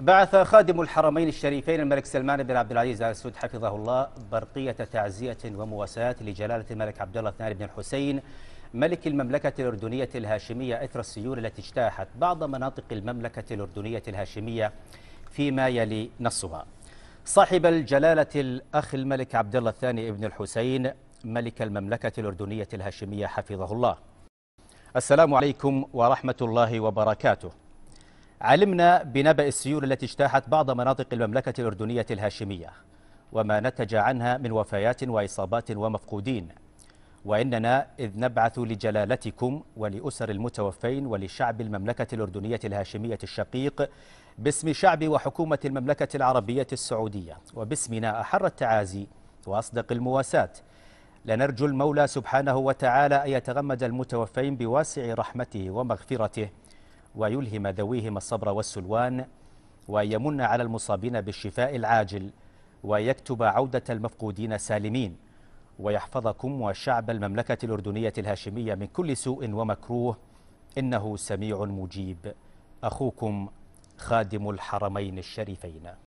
بعث خادم الحرمين الشريفين الملك سلمان بن عبد العزيز ال سعود حفظه الله برقيه تعزئه ومواساه لجلاله الملك عبد الله الثاني بن الحسين ملك المملكه الاردنيه الهاشميه اثر السيول التي اجتاحت بعض مناطق المملكه الاردنيه الهاشميه فيما يلي نصها. صاحب الجلاله الاخ الملك عبد الله الثاني بن الحسين ملك المملكه الاردنيه الهاشميه حفظه الله. السلام عليكم ورحمه الله وبركاته. علمنا بنبأ السيول التي اجتاحت بعض مناطق المملكة الأردنية الهاشمية وما نتج عنها من وفيات وإصابات ومفقودين وإننا إذ نبعث لجلالتكم ولأسر المتوفين ولشعب المملكة الأردنية الهاشمية الشقيق باسم شعب وحكومة المملكة العربية السعودية وباسمنا أحر التعازي وأصدق المواساة لنرجو المولى سبحانه وتعالى أن يتغمد المتوفين بواسع رحمته ومغفرته ويلهم ذويهم الصبر والسلوان ويمن على المصابين بالشفاء العاجل ويكتب عودة المفقودين سالمين ويحفظكم وشعب المملكة الأردنية الهاشمية من كل سوء ومكروه إنه سميع مجيب أخوكم خادم الحرمين الشريفين